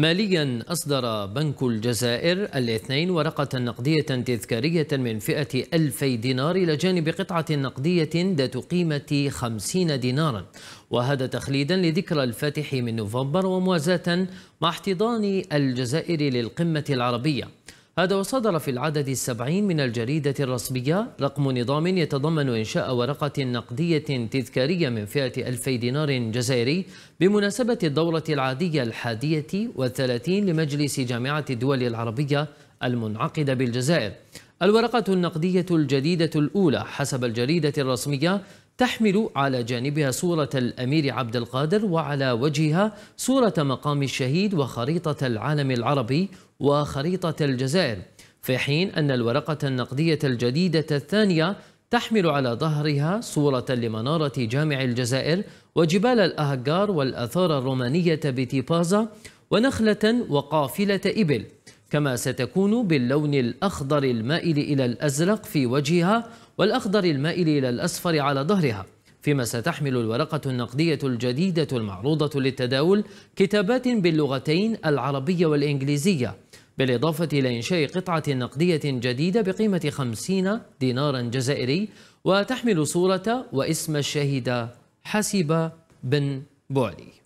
ماليا أصدر بنك الجزائر الاثنين ورقة نقدية تذكارية من فئة ألفي دينار إلى جانب قطعة نقدية ذات قيمة خمسين دينارا وهذا تخليدا لذكرى الفاتح من نوفمبر وموازاة مع احتضان الجزائر للقمة العربية هذا وصدر في العدد السبعين من الجريدة الرسمية رقم نظام يتضمن إنشاء ورقة نقدية تذكارية من فئة ألفي دينار جزائري بمناسبة الدورة العادية الحادية والثلاثين لمجلس جامعة الدول العربية المنعقدة بالجزائر الورقة النقدية الجديدة الأولى حسب الجريدة الرسمية تحمل على جانبها صورة الأمير عبد القادر وعلى وجهها صورة مقام الشهيد وخريطة العالم العربي وخريطة الجزائر في حين أن الورقة النقدية الجديدة الثانية تحمل على ظهرها صورة لمنارة جامع الجزائر وجبال الأهجار والأثار الرومانية بتيبازا ونخلة وقافلة إبل كما ستكون باللون الأخضر المائل إلى الأزرق في وجهها والأخضر المائل إلى الأصفر على ظهرها فيما ستحمل الورقة النقدية الجديدة المعروضة للتداول كتابات باللغتين العربية والإنجليزية بالإضافة إلى إنشاء قطعة نقدية جديدة بقيمة 50 دينارا جزائري وتحمل صورة واسم الشهيد حسب بن بوعلي